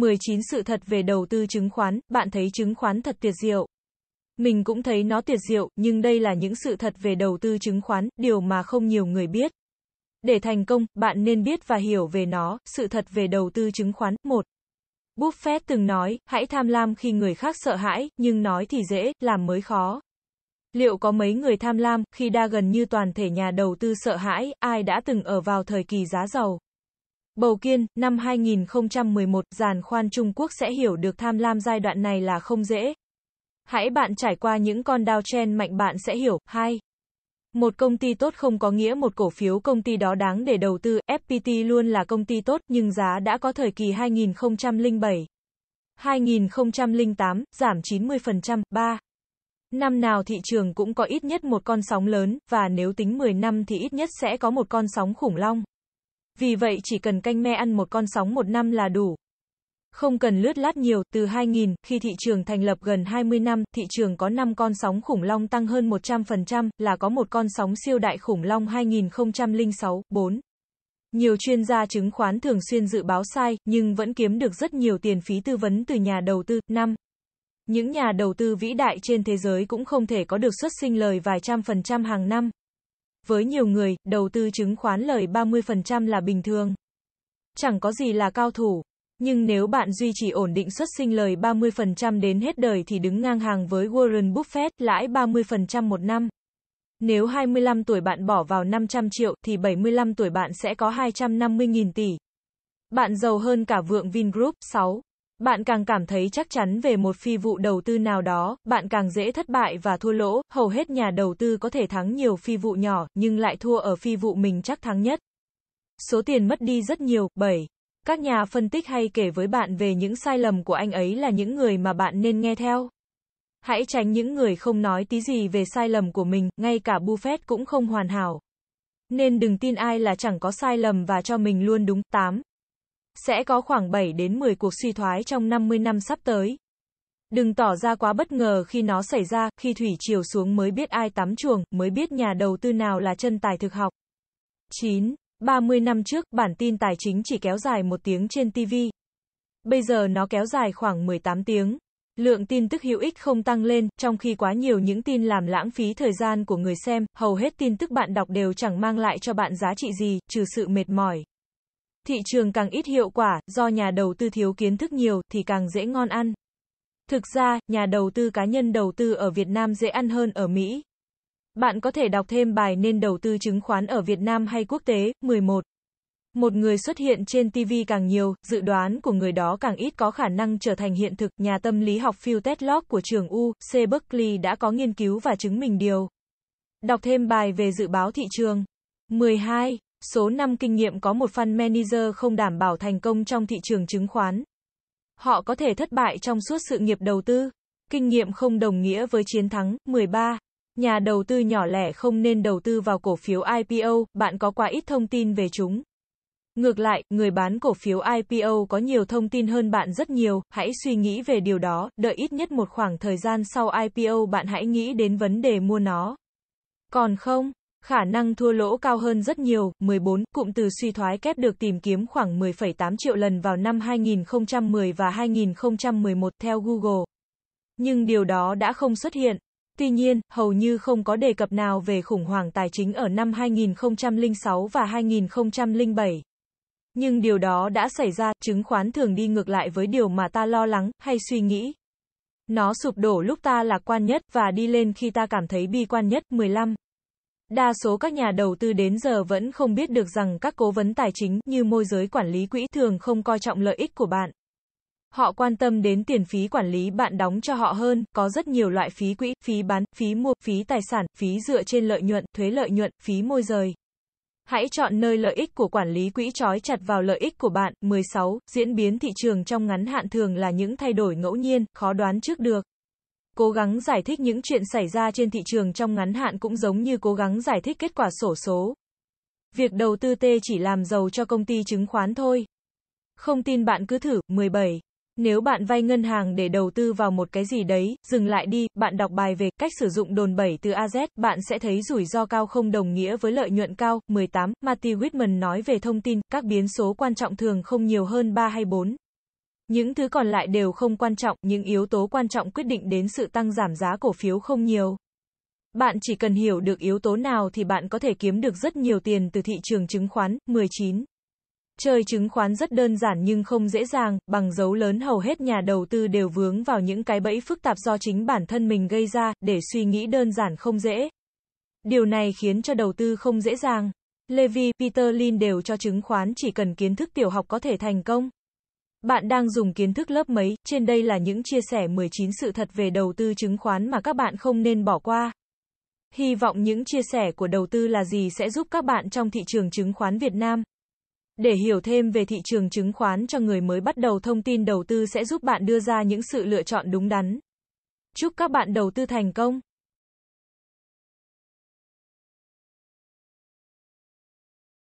19 sự thật về đầu tư chứng khoán, bạn thấy chứng khoán thật tuyệt diệu. Mình cũng thấy nó tuyệt diệu, nhưng đây là những sự thật về đầu tư chứng khoán, điều mà không nhiều người biết. Để thành công, bạn nên biết và hiểu về nó, sự thật về đầu tư chứng khoán. 1. Buffett từng nói, hãy tham lam khi người khác sợ hãi, nhưng nói thì dễ, làm mới khó. Liệu có mấy người tham lam, khi đa gần như toàn thể nhà đầu tư sợ hãi, ai đã từng ở vào thời kỳ giá giàu? Bầu Kiên, năm 2011, giàn khoan Trung Quốc sẽ hiểu được tham lam giai đoạn này là không dễ. Hãy bạn trải qua những con đao chen mạnh bạn sẽ hiểu. Hai Một công ty tốt không có nghĩa một cổ phiếu công ty đó đáng để đầu tư, FPT luôn là công ty tốt, nhưng giá đã có thời kỳ 2007. 2008, giảm 90%, 3. Năm nào thị trường cũng có ít nhất một con sóng lớn, và nếu tính 10 năm thì ít nhất sẽ có một con sóng khủng long. Vì vậy chỉ cần canh me ăn một con sóng một năm là đủ. Không cần lướt lát nhiều, từ 2000, khi thị trường thành lập gần 20 năm, thị trường có 5 con sóng khủng long tăng hơn 100%, là có một con sóng siêu đại khủng long 2006, 4. Nhiều chuyên gia chứng khoán thường xuyên dự báo sai, nhưng vẫn kiếm được rất nhiều tiền phí tư vấn từ nhà đầu tư. 5. Những nhà đầu tư vĩ đại trên thế giới cũng không thể có được xuất sinh lời vài trăm phần trăm hàng năm. Với nhiều người, đầu tư chứng khoán lời 30% là bình thường. Chẳng có gì là cao thủ. Nhưng nếu bạn duy trì ổn định xuất sinh lời 30% đến hết đời thì đứng ngang hàng với Warren Buffett, lãi 30% một năm. Nếu 25 tuổi bạn bỏ vào 500 triệu thì 75 tuổi bạn sẽ có 250.000 tỷ. Bạn giàu hơn cả vượng Vingroup 6. Bạn càng cảm thấy chắc chắn về một phi vụ đầu tư nào đó, bạn càng dễ thất bại và thua lỗ, hầu hết nhà đầu tư có thể thắng nhiều phi vụ nhỏ, nhưng lại thua ở phi vụ mình chắc thắng nhất. Số tiền mất đi rất nhiều. 7. Các nhà phân tích hay kể với bạn về những sai lầm của anh ấy là những người mà bạn nên nghe theo. Hãy tránh những người không nói tí gì về sai lầm của mình, ngay cả Buffett cũng không hoàn hảo. Nên đừng tin ai là chẳng có sai lầm và cho mình luôn đúng. 8 sẽ có khoảng 7 đến 10 cuộc suy thoái trong 50 năm sắp tới. Đừng tỏ ra quá bất ngờ khi nó xảy ra, khi thủy chiều xuống mới biết ai tắm chuồng, mới biết nhà đầu tư nào là chân tài thực học. 9. 30 năm trước, bản tin tài chính chỉ kéo dài một tiếng trên TV. Bây giờ nó kéo dài khoảng 18 tiếng. Lượng tin tức hữu ích không tăng lên, trong khi quá nhiều những tin làm lãng phí thời gian của người xem, hầu hết tin tức bạn đọc đều chẳng mang lại cho bạn giá trị gì, trừ sự mệt mỏi. Thị trường càng ít hiệu quả, do nhà đầu tư thiếu kiến thức nhiều, thì càng dễ ngon ăn. Thực ra, nhà đầu tư cá nhân đầu tư ở Việt Nam dễ ăn hơn ở Mỹ. Bạn có thể đọc thêm bài nên đầu tư chứng khoán ở Việt Nam hay quốc tế, 11. Một người xuất hiện trên TV càng nhiều, dự đoán của người đó càng ít có khả năng trở thành hiện thực. Nhà tâm lý học Phil Tetlock của trường UC Berkeley đã có nghiên cứu và chứng minh điều. Đọc thêm bài về dự báo thị trường. 12. Số 5 kinh nghiệm có một fund manager không đảm bảo thành công trong thị trường chứng khoán. Họ có thể thất bại trong suốt sự nghiệp đầu tư. Kinh nghiệm không đồng nghĩa với chiến thắng. 13. Nhà đầu tư nhỏ lẻ không nên đầu tư vào cổ phiếu IPO, bạn có quá ít thông tin về chúng. Ngược lại, người bán cổ phiếu IPO có nhiều thông tin hơn bạn rất nhiều, hãy suy nghĩ về điều đó, đợi ít nhất một khoảng thời gian sau IPO bạn hãy nghĩ đến vấn đề mua nó. Còn không, khả năng thua lỗ cao hơn rất nhiều. 14. Cụm từ suy thoái kép được tìm kiếm khoảng 10,8 triệu lần vào năm 2010 và 2011 theo Google. Nhưng điều đó đã không xuất hiện. Tuy nhiên, hầu như không có đề cập nào về khủng hoảng tài chính ở năm 2006 và 2007. Nhưng điều đó đã xảy ra, chứng khoán thường đi ngược lại với điều mà ta lo lắng, hay suy nghĩ. Nó sụp đổ lúc ta lạc quan nhất, và đi lên khi ta cảm thấy bi quan nhất. 15. Đa số các nhà đầu tư đến giờ vẫn không biết được rằng các cố vấn tài chính như môi giới quản lý quỹ thường không coi trọng lợi ích của bạn. Họ quan tâm đến tiền phí quản lý bạn đóng cho họ hơn, có rất nhiều loại phí quỹ, phí bán, phí mua, phí tài sản, phí dựa trên lợi nhuận, thuế lợi nhuận, phí môi giới. Hãy chọn nơi lợi ích của quản lý quỹ trói chặt vào lợi ích của bạn. 16. Diễn biến thị trường trong ngắn hạn thường là những thay đổi ngẫu nhiên, khó đoán trước được. Cố gắng giải thích những chuyện xảy ra trên thị trường trong ngắn hạn cũng giống như cố gắng giải thích kết quả sổ số. Việc đầu tư T chỉ làm giàu cho công ty chứng khoán thôi. Không tin bạn cứ thử, 17. Nếu bạn vay ngân hàng để đầu tư vào một cái gì đấy, dừng lại đi, bạn đọc bài về cách sử dụng đồn bẩy từ AZ, bạn sẽ thấy rủi ro cao không đồng nghĩa với lợi nhuận cao. 18. Matthew Whitman nói về thông tin, các biến số quan trọng thường không nhiều hơn 3 hay 4. Những thứ còn lại đều không quan trọng, những yếu tố quan trọng quyết định đến sự tăng giảm giá cổ phiếu không nhiều. Bạn chỉ cần hiểu được yếu tố nào thì bạn có thể kiếm được rất nhiều tiền từ thị trường chứng khoán. 19. Chơi chứng khoán rất đơn giản nhưng không dễ dàng, bằng dấu lớn hầu hết nhà đầu tư đều vướng vào những cái bẫy phức tạp do chính bản thân mình gây ra, để suy nghĩ đơn giản không dễ. Điều này khiến cho đầu tư không dễ dàng. Levi Peter Lin đều cho chứng khoán chỉ cần kiến thức tiểu học có thể thành công. Bạn đang dùng kiến thức lớp mấy, trên đây là những chia sẻ 19 sự thật về đầu tư chứng khoán mà các bạn không nên bỏ qua. Hy vọng những chia sẻ của đầu tư là gì sẽ giúp các bạn trong thị trường chứng khoán Việt Nam. Để hiểu thêm về thị trường chứng khoán cho người mới bắt đầu thông tin đầu tư sẽ giúp bạn đưa ra những sự lựa chọn đúng đắn. Chúc các bạn đầu tư thành công!